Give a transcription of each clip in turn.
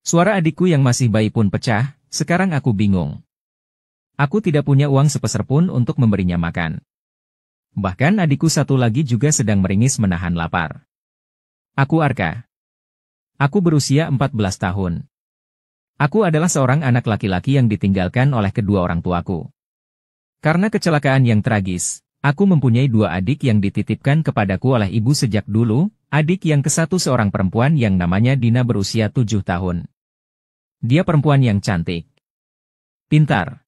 Suara adikku yang masih bayi pun pecah, sekarang aku bingung. Aku tidak punya uang sepeser pun untuk memberinya makan. Bahkan adikku satu lagi juga sedang meringis menahan lapar. Aku Arka. Aku berusia 14 tahun. Aku adalah seorang anak laki-laki yang ditinggalkan oleh kedua orang tuaku. Karena kecelakaan yang tragis, aku mempunyai dua adik yang dititipkan kepadaku oleh ibu sejak dulu, adik yang kesatu seorang perempuan yang namanya Dina berusia tujuh tahun. Dia perempuan yang cantik. Pintar.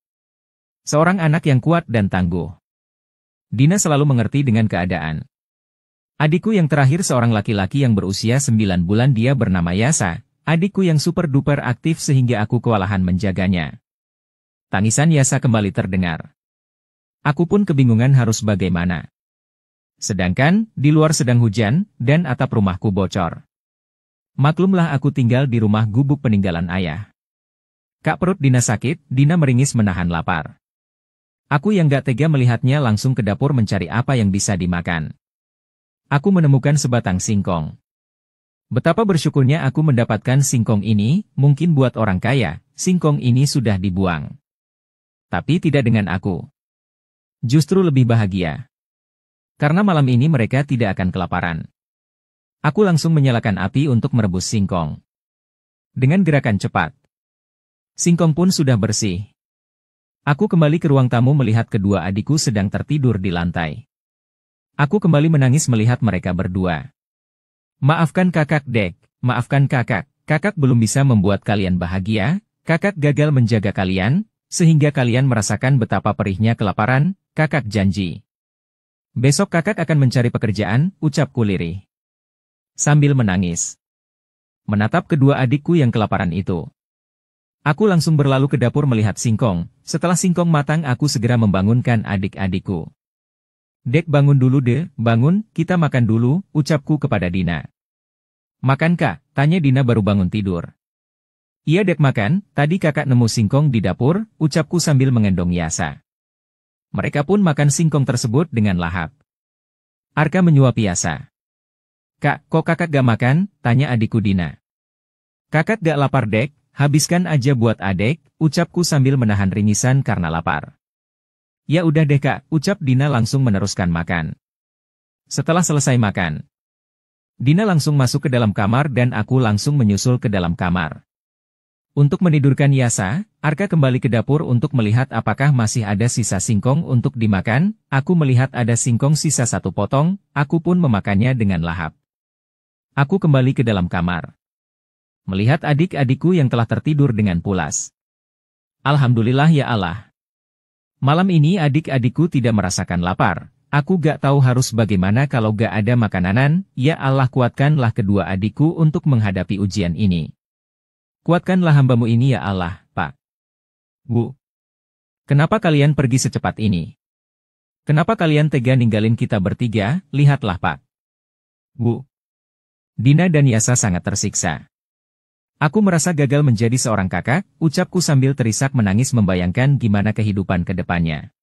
Seorang anak yang kuat dan tangguh. Dina selalu mengerti dengan keadaan. Adikku yang terakhir seorang laki-laki yang berusia 9 bulan dia bernama Yasa, adikku yang super duper aktif sehingga aku kewalahan menjaganya. Tangisan Yasa kembali terdengar. Aku pun kebingungan harus bagaimana. Sedangkan, di luar sedang hujan, dan atap rumahku bocor. Maklumlah aku tinggal di rumah gubuk peninggalan ayah. Kak perut Dina sakit, Dina meringis menahan lapar. Aku yang gak tega melihatnya langsung ke dapur mencari apa yang bisa dimakan. Aku menemukan sebatang singkong. Betapa bersyukurnya aku mendapatkan singkong ini, mungkin buat orang kaya, singkong ini sudah dibuang. Tapi tidak dengan aku. Justru lebih bahagia. Karena malam ini mereka tidak akan kelaparan. Aku langsung menyalakan api untuk merebus singkong. Dengan gerakan cepat, singkong pun sudah bersih. Aku kembali ke ruang tamu melihat kedua adikku sedang tertidur di lantai. Aku kembali menangis melihat mereka berdua. Maafkan kakak dek, maafkan kakak, kakak belum bisa membuat kalian bahagia, kakak gagal menjaga kalian, sehingga kalian merasakan betapa perihnya kelaparan, kakak janji. Besok kakak akan mencari pekerjaan, ucapku lirih. Sambil menangis. Menatap kedua adikku yang kelaparan itu. Aku langsung berlalu ke dapur melihat singkong, setelah singkong matang aku segera membangunkan adik-adikku. Dek bangun dulu deh, bangun, kita makan dulu, ucapku kepada Dina. Makan kak, tanya Dina baru bangun tidur. Iya dek makan, tadi kakak nemu singkong di dapur, ucapku sambil mengendong Yasa. Mereka pun makan singkong tersebut dengan lahap. Arka menyuap Yasa. Kak, kok kakak gak makan? Tanya adikku Dina. Kakak gak lapar dek, habiskan aja buat adek, ucapku sambil menahan ringisan karena lapar. Ya udah deh kak, ucap Dina langsung meneruskan makan. Setelah selesai makan, Dina langsung masuk ke dalam kamar dan aku langsung menyusul ke dalam kamar. Untuk menidurkan Yasa, Arka kembali ke dapur untuk melihat apakah masih ada sisa singkong untuk dimakan, aku melihat ada singkong sisa satu potong, aku pun memakannya dengan lahap. Aku kembali ke dalam kamar. Melihat adik-adikku yang telah tertidur dengan pulas. Alhamdulillah ya Allah. Malam ini adik-adikku tidak merasakan lapar. Aku gak tahu harus bagaimana kalau gak ada makanan, ya Allah kuatkanlah kedua adikku untuk menghadapi ujian ini. Kuatkanlah hambamu ini ya Allah, Pak. Bu. Kenapa kalian pergi secepat ini? Kenapa kalian tega ninggalin kita bertiga, lihatlah Pak. Bu. Dina dan Yasa sangat tersiksa. Aku merasa gagal menjadi seorang kakak, ucapku sambil terisak menangis membayangkan gimana kehidupan kedepannya.